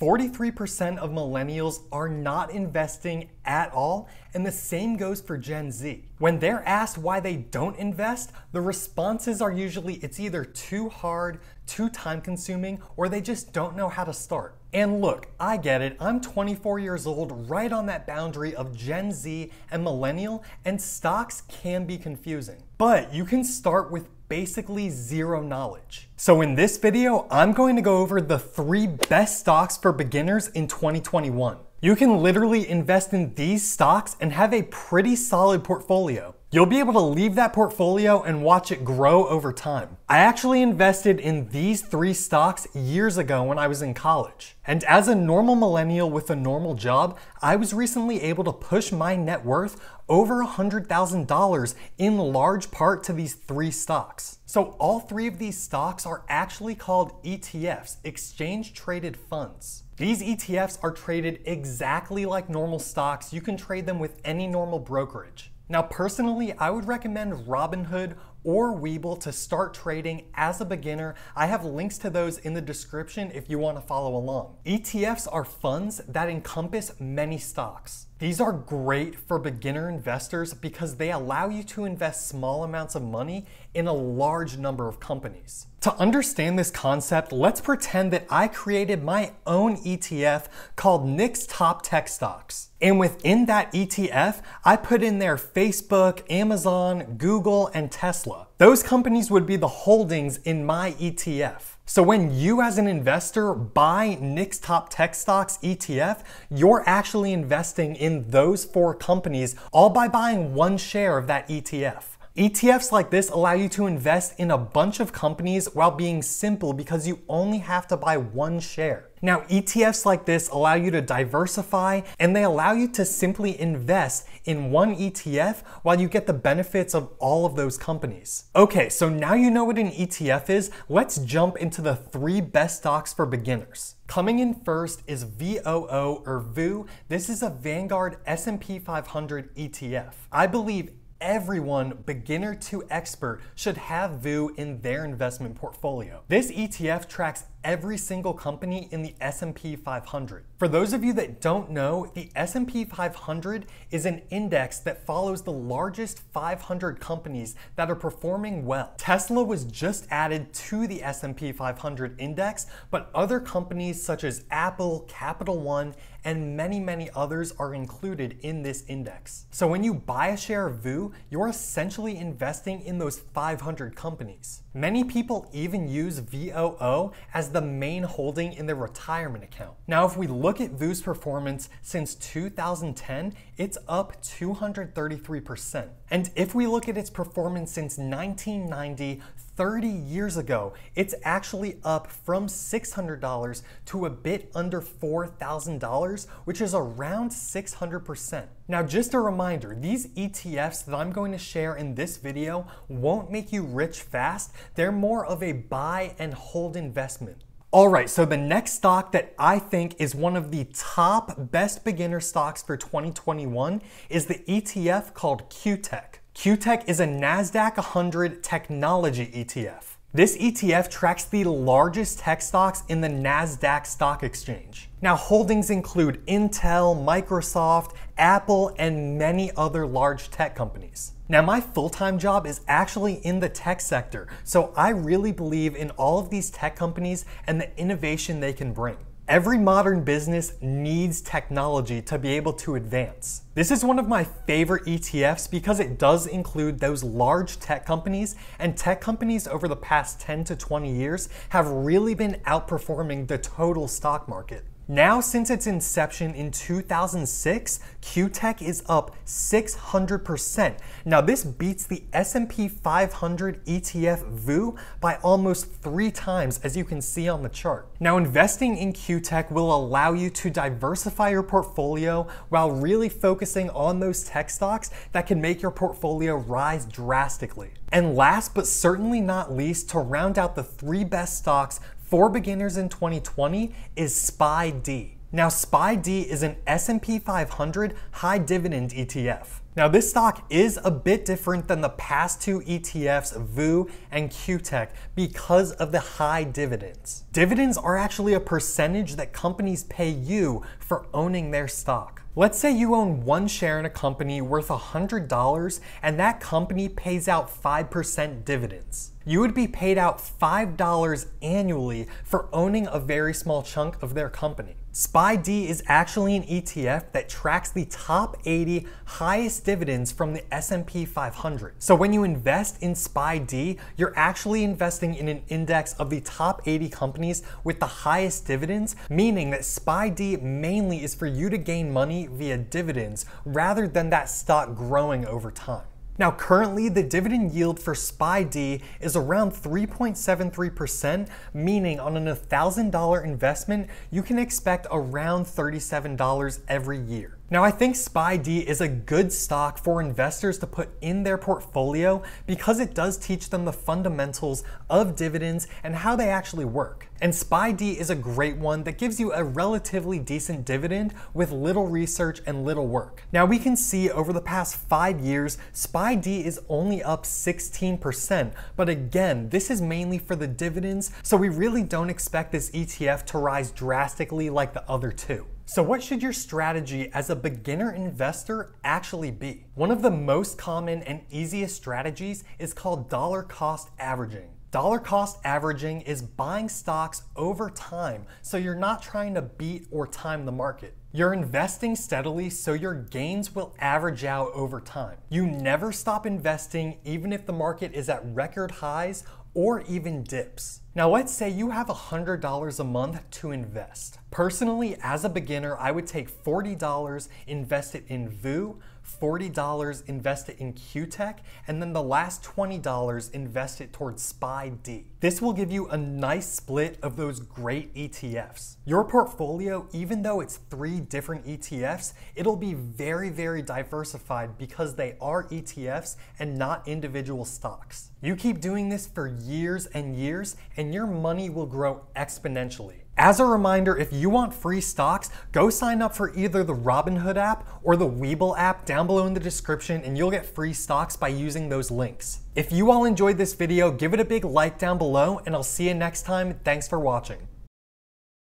43% of millennials are not investing at all, and the same goes for Gen Z. When they're asked why they don't invest, the responses are usually it's either too hard, too time consuming, or they just don't know how to start. And look, I get it, I'm 24 years old, right on that boundary of Gen Z and millennial, and stocks can be confusing but you can start with basically zero knowledge. So in this video, I'm going to go over the three best stocks for beginners in 2021. You can literally invest in these stocks and have a pretty solid portfolio. You'll be able to leave that portfolio and watch it grow over time. I actually invested in these three stocks years ago when I was in college. And as a normal millennial with a normal job, I was recently able to push my net worth over $100,000 in large part to these three stocks. So all three of these stocks are actually called ETFs, exchange traded funds. These ETFs are traded exactly like normal stocks. You can trade them with any normal brokerage. Now, personally, I would recommend Robinhood or Weeble to start trading as a beginner. I have links to those in the description if you want to follow along. ETFs are funds that encompass many stocks. These are great for beginner investors because they allow you to invest small amounts of money in a large number of companies. To understand this concept, let's pretend that I created my own ETF called Nick's Top Tech Stocks. And within that ETF, I put in there Facebook, Amazon, Google, and Tesla. Those companies would be the holdings in my ETF. So when you as an investor buy Nick's Top Tech Stocks ETF, you're actually investing in those four companies all by buying one share of that ETF. ETFs like this allow you to invest in a bunch of companies while being simple because you only have to buy one share. Now, ETFs like this allow you to diversify and they allow you to simply invest in one ETF while you get the benefits of all of those companies. Okay, so now you know what an ETF is, let's jump into the three best stocks for beginners. Coming in first is VOO or VOO. This is a Vanguard S&P 500 ETF. I believe everyone, beginner to expert, should have VU in their investment portfolio. This ETF tracks every single company in the S&P 500. For those of you that don't know, the S&P 500 is an index that follows the largest 500 companies that are performing well. Tesla was just added to the S&P 500 index, but other companies such as Apple, Capital One, and many, many others are included in this index. So when you buy a share of VU, you're essentially investing in those 500 companies. Many people even use VOO as the main holding in their retirement account. Now, if we look at VU's performance since 2010, it's up 233%. And if we look at its performance since 1990, 30 years ago. It's actually up from $600 to a bit under $4,000, which is around 600%. Now, just a reminder, these ETFs that I'm going to share in this video won't make you rich fast. They're more of a buy and hold investment. All right, so the next stock that I think is one of the top best beginner stocks for 2021 is the ETF called QTech. QTech is a NASDAQ 100 technology ETF. This ETF tracks the largest tech stocks in the NASDAQ stock exchange. Now, holdings include Intel, Microsoft, Apple, and many other large tech companies. Now, my full time job is actually in the tech sector, so I really believe in all of these tech companies and the innovation they can bring. Every modern business needs technology to be able to advance. This is one of my favorite ETFs because it does include those large tech companies, and tech companies over the past 10 to 20 years have really been outperforming the total stock market. Now, since its inception in 2006, QTech is up 600%. Now, this beats the S&P 500 ETF VU by almost three times, as you can see on the chart. Now, investing in QTech will allow you to diversify your portfolio while really focusing on those tech stocks that can make your portfolio rise drastically. And last but certainly not least, to round out the three best stocks for beginners in 2020 is SPY D. Now, SPY D is an S&P 500 high dividend ETF. Now, this stock is a bit different than the past two ETFs, VU and QTech, because of the high dividends. Dividends are actually a percentage that companies pay you for owning their stock. Let's say you own one share in a company worth $100 and that company pays out 5% dividends. You would be paid out $5 annually for owning a very small chunk of their company. SPY-D is actually an ETF that tracks the top 80 highest dividends from the S&P 500. So when you invest in SPY-D, you're actually investing in an index of the top 80 companies with the highest dividends, meaning that SPY-D mainly is for you to gain money via dividends rather than that stock growing over time. Now, currently, the dividend yield for SPY-D is around 3.73%, meaning on an $1,000 investment, you can expect around $37 every year. Now, I think SPY-D is a good stock for investors to put in their portfolio because it does teach them the fundamentals of dividends and how they actually work. And SPY-D is a great one that gives you a relatively decent dividend with little research and little work. Now, we can see over the past five years, SPY-D is only up 16%, but again, this is mainly for the dividends, so we really don't expect this ETF to rise drastically like the other two. So what should your strategy as a beginner investor actually be? One of the most common and easiest strategies is called dollar cost averaging. Dollar cost averaging is buying stocks over time, so you're not trying to beat or time the market. You're investing steadily so your gains will average out over time. You never stop investing even if the market is at record highs or even dips. Now let's say you have $100 a month to invest. Personally, as a beginner, I would take $40, invest it in VU, $40 invest it in QTech, and then the last $20 invest it towards SPY-D. This will give you a nice split of those great ETFs. Your portfolio, even though it's three different ETFs, it'll be very, very diversified because they are ETFs and not individual stocks. You keep doing this for years and years, and your money will grow exponentially. As a reminder, if you want free stocks, go sign up for either the Robinhood app or the Weeble app down below in the description and you'll get free stocks by using those links. If you all enjoyed this video, give it a big like down below and I'll see you next time. Thanks for watching.